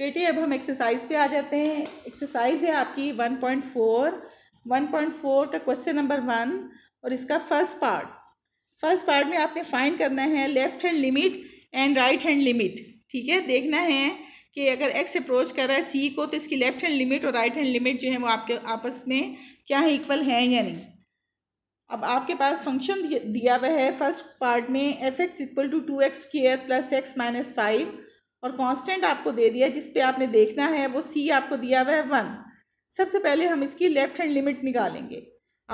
बेटे अब हम एक्सरसाइज पे आ जाते हैं एक्सरसाइज है आपकी 1.4 1.4 का क्वेश्चन नंबर वन और इसका फर्स्ट पार्ट फर्स्ट पार्ट में आपने फाइंड करना है left hand limit and right hand limit ठीक है देखना है कि अगर एक्स अप्रोच कर रहा है सी को तो इसकी लेफ्ट हैंड लिमिट और राइट हैंड लिमिट जो है वो आपके आपस में क्या है इक्वल है या नहीं अब आपके पास फंक्शन दिया हुआ है फर्स्ट पार्ट में f x equal to two x square plus x minus five और कांस्टेंट आपको दे दिया जिस पे आपने देखना है वो सी आपको दिया हुआ है वन सबसे पहले हम इसकी लेफ्ट हैंड लिमिट निकालेंगे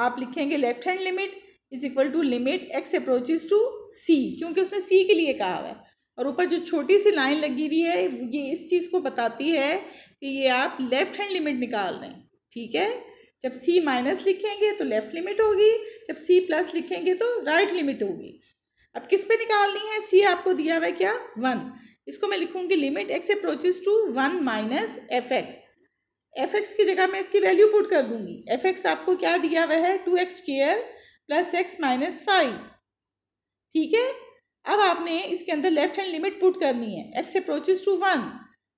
आप लिखेंगे left hand limit is equal to limit x approaches to c क्योंकि उसने सी के लिए कहा हुआ है और ऊपर जो छोटी सी लाइन लगी हुई है ये इस चीज़ को बताती है कि ये आप लेफ्ट हैंड लिमिट निकाल रहे हैं ठीक है जब सी माइनस लिखेंगे तो लेफ्ट लिमिट होगी जब सी प्लस लिखेंगे तो राइट right लिमिट होगी अब किस पे निकालनी है सी आपको दिया हुआ है क्या वन इसको मैं लिखूंगी limit x approaches to one minus f x f x की जगह मैं इसकी वैल्यू पुट कर दूंगी एफ एक्स आपको क्या दिया हुआ है two x square plus x minus five ठीक है अब आपने इसके अंदर लेफ्ट हैंड लिमिट पुट करनी है एक्स अप्रोचेज टू वन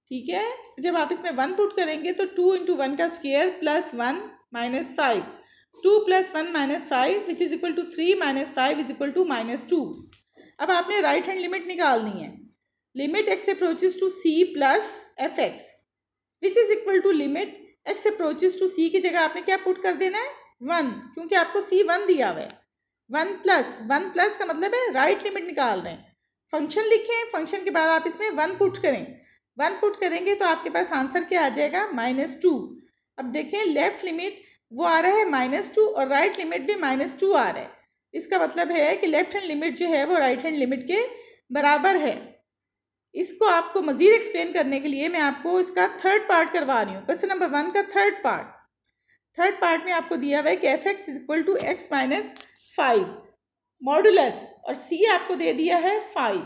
ठीक है जब आप इसमें वन पुट करेंगे तो टू इंटू वन का square plus one minus five two plus one minus five which is equal to three minus five is equal to minus two अब आपने राइट हैंड लिमिट निकालनी है limit x approaches to c plus f x which is equal to limit x approaches to c की जगह आपने क्या put कर देना है वन क्योंकि आपको सी वन दिया हुआ है वन प्लस वन प्लस का मतलब है राइट right लिमिट निकाल रहे हैं फंक्शन लिखें फंक्शन के बाद आप इसमें वन पुट करें वन पुट करेंगे तो आपके पास आंसर क्या आ जाएगा माइनस टू अब देखें लेफ्ट लिमिट वो आ रहा है माइनस टू और राइट right लिमिट भी माइनस टू आ रहा है इसका मतलब है कि लेफ्ट हैंड लिमिट जो है वो राइट हैंड लिमिट के बराबर है इसको आपको मज़ीद एक्सप्लेन करने के लिए मैं आपको इसका थर्ड पार्ट करवा रही हूँ क्वेश्चन नंबर वन का थर्ड पार्ट थर्ड पार्ट में आपको दिया हुआ है कि f x is equal to x minus five modulus और सी आपको दे दिया है फाइव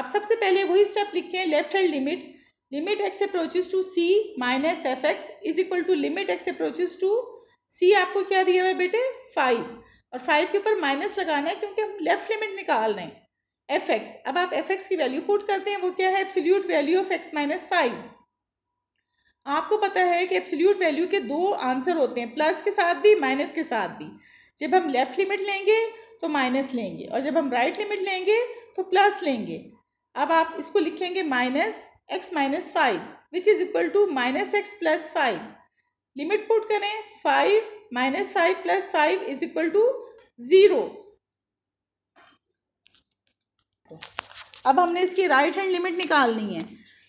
आप सबसे पहले वही स्टेप लिखें left hand limit limit x approaches to c minus f x is equal to limit x approaches to c आपको क्या दिया हुआ है बेटे फाइव और फाइव के ऊपर माइनस लगाना है क्योंकि हम लेफ्ट लिमिट निकाल रहे हैं एफ एक्स अब आप एफ एक्स की वैल्यू पुट करते हैं वो क्या है absolute value of x minus five आपको पता है कि एब्सोल्यूट वैल्यू के दो आंसर होते हैं प्लस के साथ भी माइनस के साथ भी जब हम लेफ्ट लिमिट लेंगे तो माइनस लेंगे और जब हम राइट right लिमिट लेंगे तो प्लस लेंगे अब आप इसको लिखेंगे minus x minus five which is equal to minus x plus five limit put करें five minus five plus five is equal to zero अब हमने इसकी राइट हैंड लिमिट निकालनी है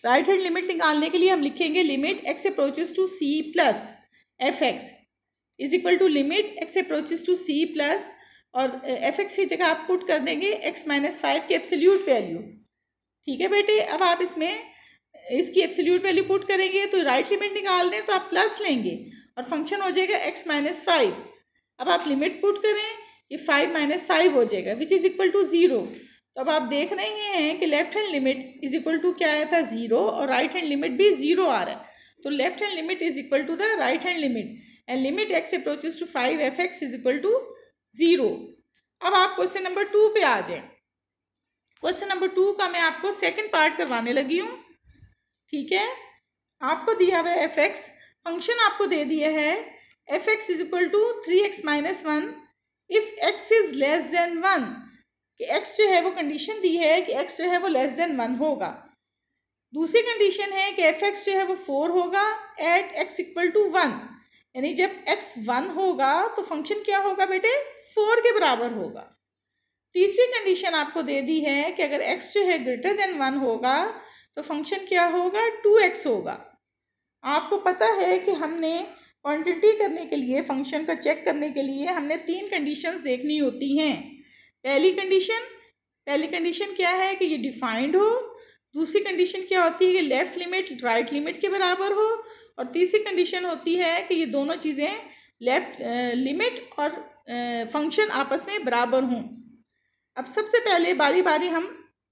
राइट हैंड लिमिट निकालने के लिए हम लिखेंगे limit x approaches to c plus f x is equal to limit x approaches to c plus और एफ eh, एक्स की जगह आप पुट कर देंगे एक्स माइनस फाइव की एप्सोल्यूट वैल्यू ठीक है बेटे अब आप इसमें eh, इसकी एब्सोल्यूट वैल्यू पुट करेंगे तो राइट लिमिट निकाल दें तो आप प्लस लेंगे और फंक्शन हो जाएगा एक्स माइनस फाइव अब आप लिमिट पुट करें ये फाइव माइनस फाइव हो जाएगा which is equal to zero तो अब आप देख रहे हैं कि left hand limit is equal to क्या आया था ज़ीरो और राइट हैंड लिमिट भी ज़ीरो आ रहा है तो left hand limit is equal to the right hand limit and limit x approaches to five f x is equal to zero अब आप क्वेश्चन नंबर टू पे आ जाए क्वेश्चन नंबर टू का मैं आपको सेकेंड पार्ट करवाने लगी हूँ ठीक है आपको दिया हुआ एफ एक्स फंक्शन आपको दे दिया है f x is equal to three x minus one if x is less than one कि x जो है वो कंडीशन दी है कि x जो है वो लेस देन वन होगा दूसरी कंडीशन है कि एफ एक्स जो है वो फोर होगा at x equal to one यानी जब x वन होगा तो फंक्शन क्या होगा बेटे फोर के बराबर होगा तीसरी कंडीशन आपको दे दी है कि अगर x जो है ग्रेटर देन वन होगा तो फंक्शन क्या होगा टू एक्स होगा आपको पता है कि हमने क्वान्टिटी करने के लिए फंक्शन का चेक करने के लिए हमने तीन कंडीशंस देखनी होती हैं पहली कंडीशन पहली कंडीशन क्या है कि ये डिफाइंड हो दूसरी कंडीशन क्या होती है कि लेफ्ट लिमिट राइट लिमिट के बराबर हो और तीसरी कंडीशन होती है कि ये दोनों चीज़ें लेफ्ट लिमिट और फंक्शन आपस में बराबर हों अब सबसे पहले बारी बारी हम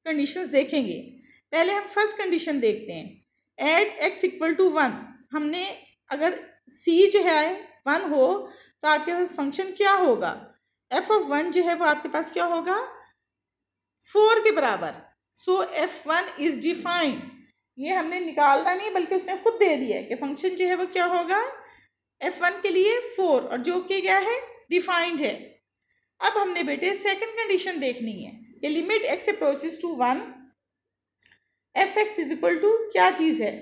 कंडीशंस देखेंगे पहले हम फर्स्ट कंडीशन देखते हैं at x equal to one हमने अगर सी जो है वन हो तो आपके पास फंक्शन क्या होगा एफ ऑफ वन जो है वो आपके पास क्या होगा फोर के बराबर so f one is defined ये हमने निकालना नहीं बल्कि उसने खुद दे दिया है कि फंक्शन जो है वो क्या होगा एफ वन के लिए फोर और जो के क्या है डिफाइंड है अब हमने बेटे सेकंड कंडीशन देखनी है ये limit x approaches to one f x is equal to क्या चीज़ है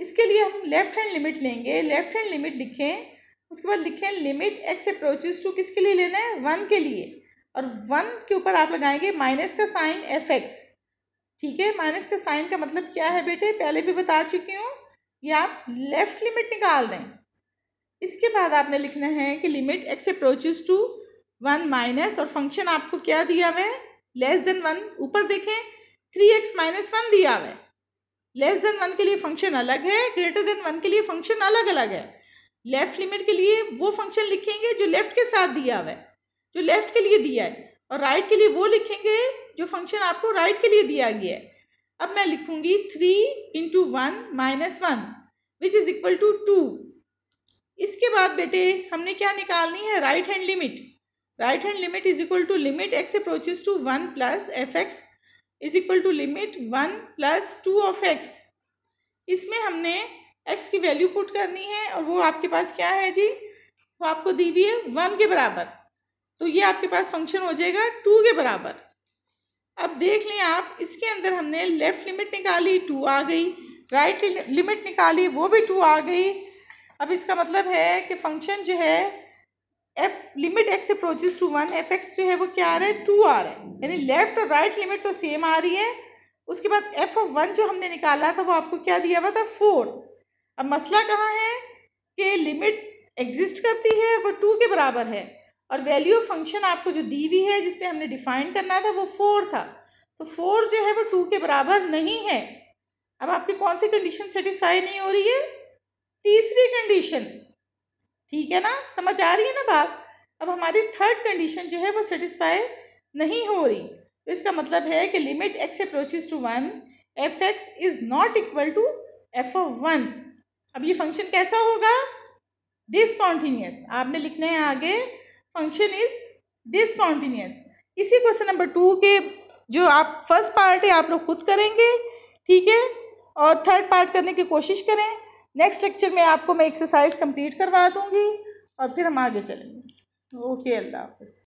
इसके लिए हम लेफ्ट हैंड लिमिट लेंगे लेफ्ट हैंड लिमिट लिखें उसके बाद लिखे लिमिट एक्स अप्रोचेज टू किसके लिए लेना है वन के लिए और वन के ऊपर आप लगाएंगे माइनस का साइन एफ एक्स ठीक है माइनस का साइन का मतलब क्या है बेटे पहले भी बता चुकी हूँ ये आप लेफ्ट लिमिट निकाल रहे हैं इसके बाद आपने लिखना है कि limit x approaches to one minus और फंक्शन आपको क्या दिया हुआ है लेस देन वन ऊपर देखें थ्री एक्स माइनस वन दिया हुआ है लेस देन वन के लिए फंक्शन अलग है ग्रेटर देन वन के लिए फंक्शन अलग अलग है लेफ्ट लिमिट के लिए वो फंक्शन लिखेंगे जो लेफ्ट के साथ दिया हुआ है जो लेफ्ट के लिए दिया है और राइट right के लिए वो लिखेंगे जो फंक्शन आपको राइट right के लिए दिया गया है अब मैं लिखूंगी three into one minus one which is equal to two इसके बाद बेटे हमने क्या निकालनी है right hand limit right hand limit is equal to limit x approaches to one plus f x is equal to limit one plus two of x इसमें हमने x की वैल्यू पुट करनी है और वो आपके पास क्या है जी वो आपको दी हुई है वन के बराबर तो ये आपके पास फंक्शन हो जाएगा टू के बराबर अब देख लें आप इसके अंदर हमने लेफ़्ट लिमिट निकाली टू आ गई राइट right लिमिट निकाली वो भी टू आ गई अब इसका मतलब है कि फंक्शन जो है f limit x approaches to one f x जो है वो क्या आ रहा है टू आ रहा है यानी लेफ्ट और राइट लिमिट तो सेम आ रही है उसके बाद एफ ऑफ वन जो हमने निकाला था वो आपको क्या दिया हुआ था फोर अब मसला कहाँ है कि लिमिट एग्जिस्ट करती है वो टू के बराबर है और वैल्यू ऑफ फंक्शन आपको जो दी हुई है जिसपे हमने डिफाइन करना था वो फोर था तो फोर जो है वो टू के बराबर नहीं है अब आपकी कौन सी कंडीशन सेटिस्फाई नहीं हो रही है तीसरी कंडीशन ठीक है ना समझ आ रही है ना बात अब हमारी थर्ड कंडीशन जो है वो सेटिस्फाई नहीं हो रही तो इसका मतलब है कि limit x approaches to one f x is not equal to f of one अब ये फंक्शन कैसा होगा डिसकॉन्टिन्यूस आपने लिखना है आगे फंक्शन इज डिसकॉन्टिन्यूस इसी क्वेश्चन नंबर टू के जो आप फर्स्ट पार्ट है आप लोग खुद करेंगे ठीक है और थर्ड पार्ट करने की कोशिश करें नेक्स्ट लेक्चर में आपको मैं एक्सरसाइज कंप्लीट करवा दूंगी और फिर हम आगे चलेंगे ओके अल्लाह हाफ